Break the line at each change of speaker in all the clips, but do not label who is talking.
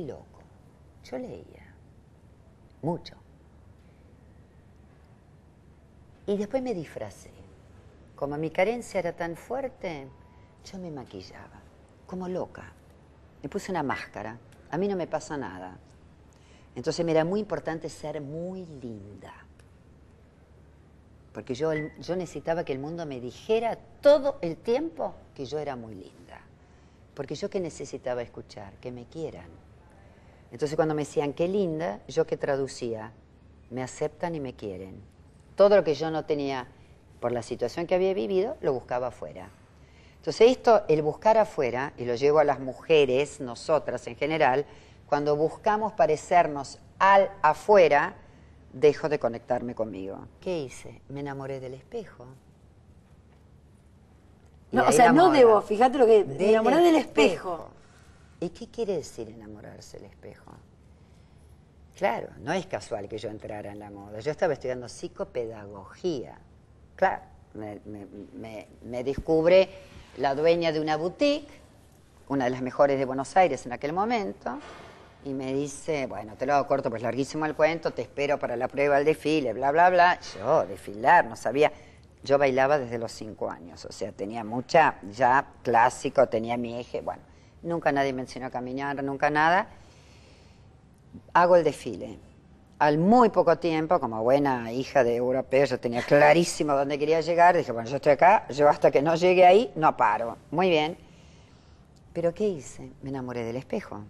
loco. Yo leía mucho. Y después me disfracé. Como mi carencia era tan fuerte, yo me maquillaba, como loca. Me puse una máscara. A mí no me pasa nada. Entonces me era muy importante ser muy linda. Porque yo, yo necesitaba que el mundo me dijera todo el tiempo que yo era muy linda. Porque yo que necesitaba escuchar, que me quieran, entonces cuando me decían, qué linda, yo que traducía, me aceptan y me quieren. Todo lo que yo no tenía por la situación que había vivido, lo buscaba afuera. Entonces esto, el buscar afuera, y lo llevo a las mujeres, nosotras en general, cuando buscamos parecernos al afuera, dejo de conectarme conmigo. ¿Qué hice? Me enamoré del espejo. No, o sea, no debo, fíjate lo que... De me enamoré del espejo. ¿Y qué quiere decir enamorarse el espejo? Claro, no es casual que yo entrara en la moda. Yo estaba estudiando psicopedagogía. Claro, me, descubre la dueña de una boutique, una de las mejores de Buenos Aires en aquel momento, y me dice, bueno, te lo hago corto, pues larguísimo el cuento, te espero para la prueba del desfile, bla, bla, bla. Yo, desfilar, no sabía. Yo bailaba desde los cinco años, o sea, tenía mucha, ya clásico, tenía mi eje, bueno. Nunca nadie me enseñó a caminar, nunca nada. Hago el desfile. Al muy poco tiempo, como buena hija de europeo, yo tenía clarísimo dónde quería llegar. Dije, bueno, yo estoy acá, yo hasta que no llegue ahí no paro. Muy bien. Pero ¿qué hice? Me enamoré del espejo.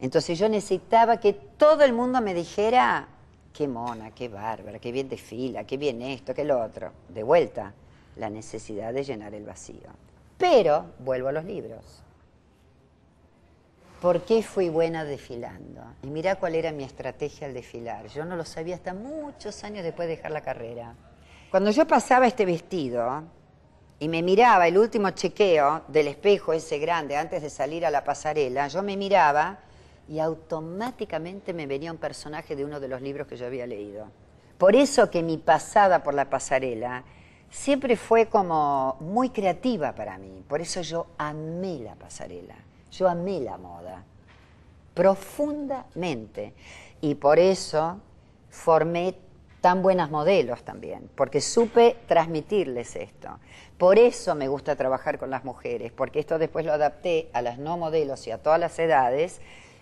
Entonces yo necesitaba que todo el mundo me dijera, qué mona, qué bárbara, qué bien desfila, qué bien esto, qué lo otro. De vuelta, la necesidad de llenar el vacío. Pero vuelvo a los libros. ¿Por qué fui buena desfilando? Y mira cuál era mi estrategia al desfilar. Yo no lo sabía hasta muchos años después de dejar la carrera. Cuando yo pasaba este vestido y me miraba el último chequeo del espejo ese grande antes de salir a la pasarela, yo me miraba y automáticamente me venía un personaje de uno de los libros que yo había leído. Por eso que mi pasada por la pasarela siempre fue como muy creativa para mí. Por eso yo amé la pasarela. Yo amé la moda, profundamente. Y por eso formé tan buenas modelos también, porque supe transmitirles esto. Por eso me gusta trabajar con las mujeres, porque esto después lo adapté a las no modelos y a todas las edades,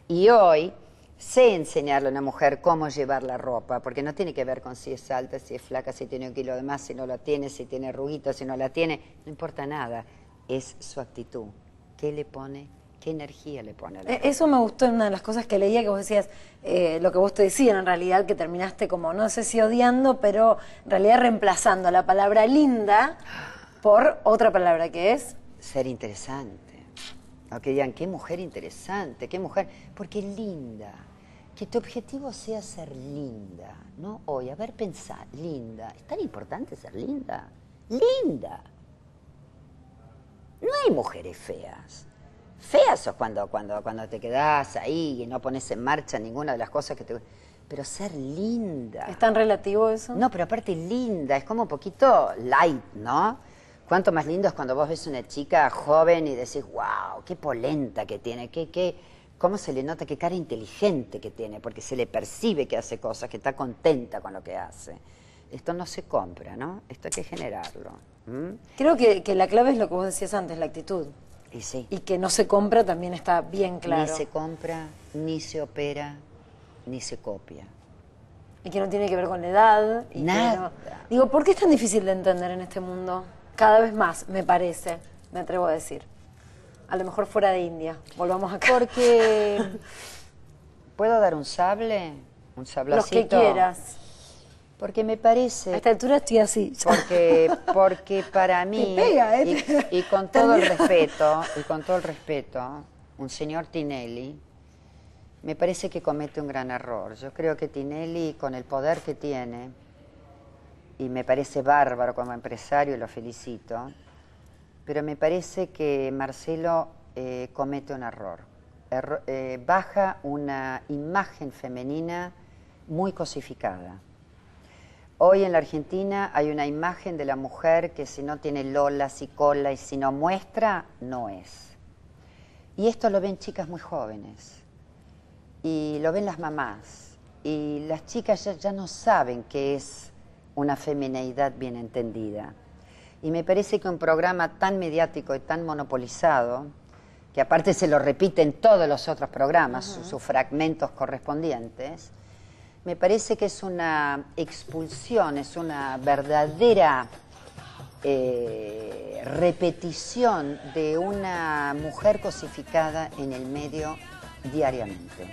y hoy sé enseñarle a una mujer cómo llevar la ropa, porque no tiene que ver con si es alta, si es flaca, si tiene un kilo de más, si no la tiene, si tiene ruguitas, si no la tiene, no importa nada, es su actitud. ¿Qué le pone? qué energía le pone. A la eh,
Eso me gustó en una de las cosas que leía, que vos decías, eh, lo que vos te decían en realidad, que terminaste como, no sé si odiando, pero en realidad reemplazando la palabra linda por otra palabra que es...
Ser interesante. Aunque digan, qué mujer interesante, qué mujer, porque linda. Que tu objetivo sea ser linda, ¿no? Hoy, a ver, pensá, linda. ¿Es tan importante ser linda? Linda. No hay mujeres feas. Feasos cuando, cuando, cuando te quedás ahí y no pones en marcha ninguna de las cosas que te... Pero ser linda. ¿Es tan relativo eso? No, pero aparte linda, es como un poquito light, ¿no? Cuanto más lindo es cuando vos ves una chica joven y decís, wow, qué polenta que tiene, qué, qué, cómo se le nota, qué cara inteligente que tiene, porque se le percibe que hace cosas, que está contenta con lo que hace. Esto no se compra, ¿no? Esto hay que
generarlo. Creo que la clave es lo que vos decías antes, la actitud. Y, que no se compra también está bien claro. Ni se compra, ni se opera,
ni se copia.
Y que no tiene que ver con la edad. Y Nada. Digo, ¿por qué es tan difícil de entender en este mundo? Cada vez más, me parece, me atrevo a decir. A lo mejor fuera de India. Volvamos a Porque... ¿Puedo dar un sable?
¿Un sablacito? Los que quieras.
Porque me parece... A esta altura estoy así.
Porque, para mí, ¿eh? y, con todo el respeto, y con todo el respeto, un señor Tinelli, me parece que comete un gran error. Yo creo que Tinelli, con el poder que tiene, y me parece bárbaro como empresario, y lo felicito, pero me parece que Marcelo eh, comete un error. Eh, baja una imagen femenina muy cosificada. Hoy en la Argentina hay una imagen de la mujer que si no tiene lola, y cola y si no muestra, no es. Y esto lo ven chicas muy jóvenes, y lo ven las mamás, y las chicas ya, no saben qué es una femineidad bien entendida. Y me parece que un programa tan mediático y tan monopolizado, que aparte se lo repiten todos los otros programas, sus fragmentos correspondientes, me parece que es una expulsión, es una verdadera eh, repetición de una mujer cosificada en el medio diariamente.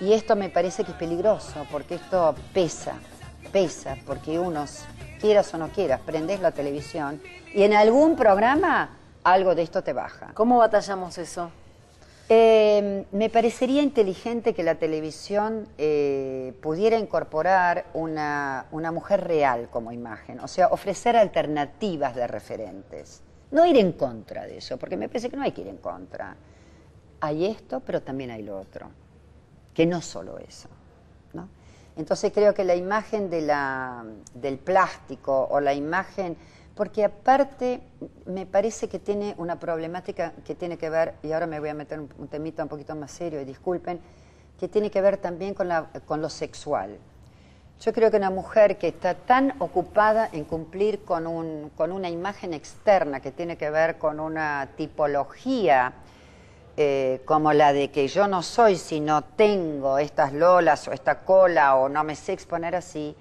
Y esto me parece que es peligroso, porque esto pesa, pesa, porque unos, quieras o no quieras, prendes la televisión y en algún programa algo de esto te baja. ¿Cómo
batallamos eso?
Em, me parecería inteligente que la televisión eh, pudiera incorporar una, mujer real como imagen, o sea, ofrecer alternativas de referentes. No ir en contra de eso, porque me parece que no hay que ir en contra. Hay esto, pero también hay lo otro, que no solo eso. Entonces creo que la imagen del plástico o la imagen porque aparte me parece que tiene una problemática que tiene que ver, y ahora me voy a meter un, temito temita un poquito más serio, disculpen, que tiene que ver también con, con lo sexual. Yo creo que una mujer que está tan ocupada en cumplir con, un, con una imagen externa que tiene que ver con una tipología eh, como la de que yo no soy si no tengo estas lolas o esta cola o no me sé exponer así,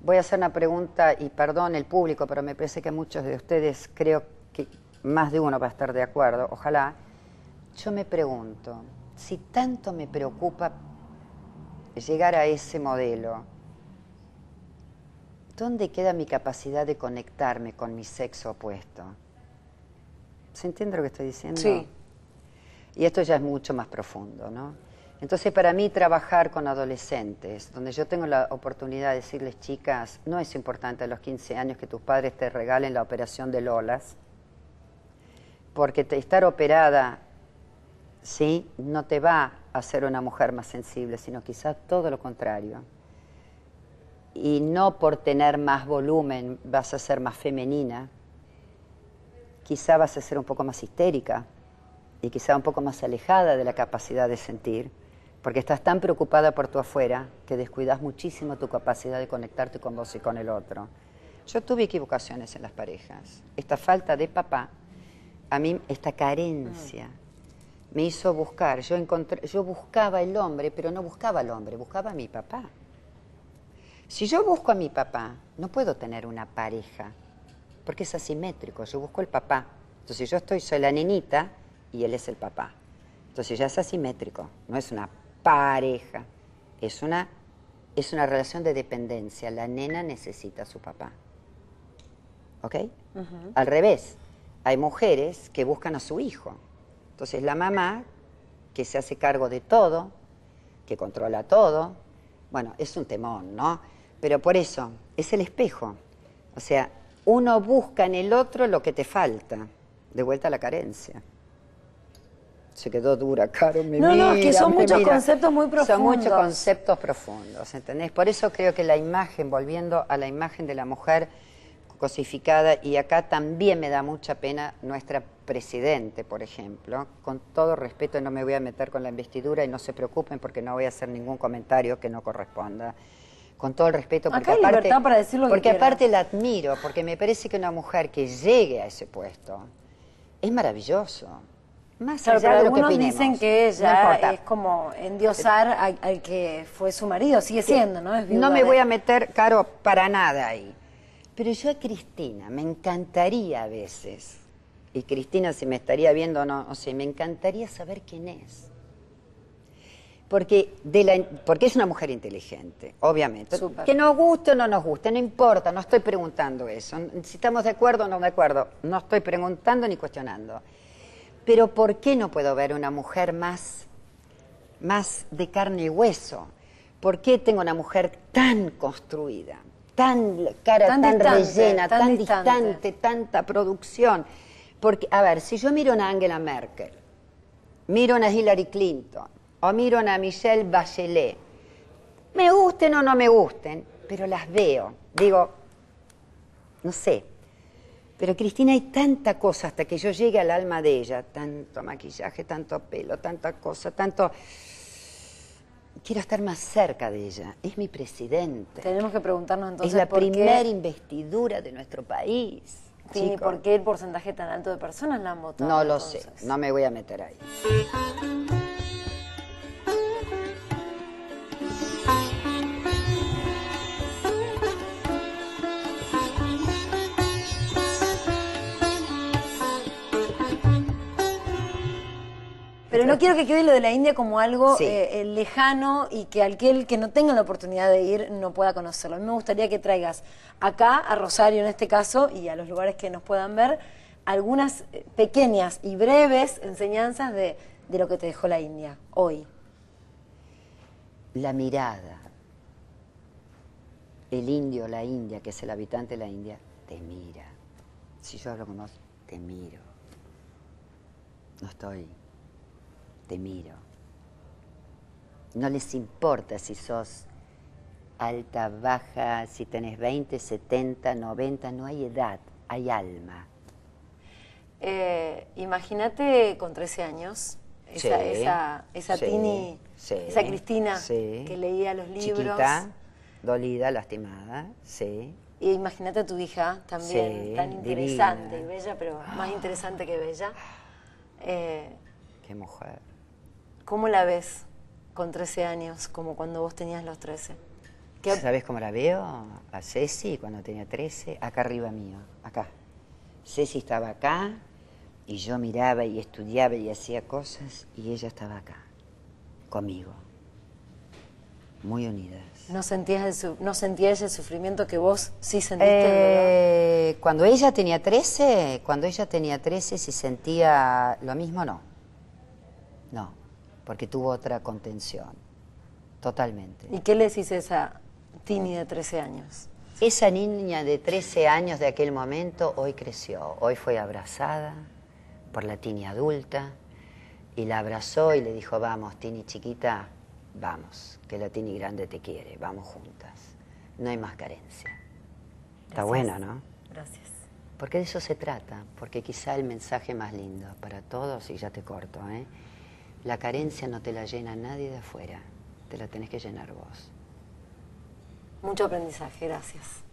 Voy a hacer una pregunta, y perdón el público, pero me parece que muchos de ustedes, creo que más de uno va a estar de acuerdo, ojalá. Yo me pregunto, si tanto me preocupa llegar a ese modelo, ¿dónde queda mi capacidad de conectarme con mi sexo opuesto? ¿Se entiende lo que estoy diciendo? Sí. Y esto ya es mucho más profundo, ¿no? Entonces, para mí, trabajar con adolescentes, donde yo tengo la oportunidad de decirles, chicas, no es importante a los 15 años que tus padres te regalen la operación de Lolas, porque estar operada, ¿sí? No te va a hacer una mujer más sensible, sino quizás todo lo contrario. Y no por tener más volumen vas a ser más femenina, quizá vas a ser un poco más histérica y quizá un poco más alejada de la capacidad de sentir porque estás tan preocupada por tu afuera que descuidas muchísimo tu capacidad de conectarte con vos y con el otro. Yo tuve equivocaciones en las parejas. Esta falta de papá, a mí esta carencia mm. me hizo buscar. Yo, encontré, yo buscaba el hombre, pero no buscaba al hombre, buscaba a mi papá. Si yo busco a mi papá, no puedo tener una pareja, porque es asimétrico. Yo busco el papá. Entonces yo estoy, soy la nenita y él es el papá. Entonces ya es asimétrico, no es una pareja. Es una, es una relación de dependencia. La nena necesita a su papá. ¿Ok? Al revés, hay mujeres que buscan a su hijo. Entonces la mamá, que se hace cargo de todo, que controla todo, bueno, es un temón, ¿no? Pero por eso, es el espejo. O sea, uno busca en el otro lo que te falta. De vuelta a la carencia se quedó dura, Caro, No, no, es que son muchos conceptos
muy profundos. Son muchos
conceptos profundos, ¿entendés? Por eso creo que la imagen, volviendo a la imagen de la mujer cosificada, y acá también me da mucha pena nuestra presidente, por ejemplo, con todo respeto no me voy a meter con la investidura y no se preocupen porque no voy a hacer ningún comentario que no corresponda con todo el respeto, porque, Acá para porque aparte la admiro, porque me parece que una mujer que llegue a ese puesto es maravilloso.
Más allá lo algunos dicen que ella es como endiosar eh, al, que fue su marido, sigue siendo, ¿no? no me voy a meter, Caro, para nada ahí. Pero
yo a Cristina me encantaría a veces, y Cristina si me estaría viendo o no, o sea, me encantaría saber quién es. Porque, de la, porque es una mujer inteligente, obviamente. Que nos guste o no nos guste, no importa, no estoy preguntando eso. Si estamos de acuerdo o no de acuerdo, no estoy preguntando ni cuestionando pero ¿por qué no puedo ver una mujer más, más de carne y hueso? ¿Por qué tengo una mujer tan construida, tan cara, tan, rellena, tan, distante. tanta producción? Porque, a ver, si yo miro a Angela Merkel, miro a Hillary Clinton o miro a Michelle Bachelet, me gusten o no me gusten, pero las veo. Digo, no sé, pero Cristina hay tanta cosa hasta que yo llegue al alma de ella, tanto maquillaje, tanto pelo, tanta cosa, tanto... Quiero estar más cerca de ella, es mi presidente.
Tenemos que preguntarnos entonces. Es la primera investidura de nuestro país. Sí, ¿Y por qué el porcentaje tan alto de personas la han votado?
No lo sé, no me voy a meter ahí.
no quiero que quede lo de la India como algo eh, eh, lejano y que aquel que no tenga la oportunidad de ir no pueda conocerlo. A mí me gustaría que traigas acá, a Rosario en este caso, y a los lugares que nos puedan ver, algunas eh, pequeñas y breves enseñanzas de, de lo que te dejó la India hoy.
La mirada. El indio, la India, que es el habitante de la India, te mira. Si yo hablo con vos, te miro. No estoy te miro. No les importa si sos alta, baja, si tenés 20, 70, 90, no hay edad, hay alma.
Eh, imagínate con 13 años, esa, Tini,
esa Cristina que
leía los libros.
dolida, lastimada, sí.
Y imagínate a tu hija también, tan interesante bella, pero más interesante que bella. Ah, eh, qué mujer. ¿Cómo la ves con 13 años, como cuando vos tenías los 13?
¿Sabés cómo la veo? A Ceci cuando tenía 13, acá arriba mío, acá. Ceci estaba acá y yo miraba y estudiaba y hacía cosas y ella estaba acá, conmigo. Muy unidas.
¿No sentías el, el sufrimiento que vos sí sentiste?
Eh, cuando ella tenía 13, cuando ella tenía 13, si sentía lo mismo, no. No porque tuvo otra contención, totalmente.
¿Y qué le decís a esa Tini de 13 años? Esa niña de 13
años de aquel momento hoy creció, hoy fue abrazada por la Tini adulta y la abrazó y le dijo, vamos, Tini chiquita, vamos, que la Tini grande te quiere, vamos juntas, no hay más carencia. Está bueno, ¿no? Gracias. Porque de eso se trata, porque quizá el mensaje más lindo para todos, y ya te corto, ¿eh? La carencia no te la llena nadie de afuera, te la tenés que llenar vos.
Mucho aprendizaje, gracias.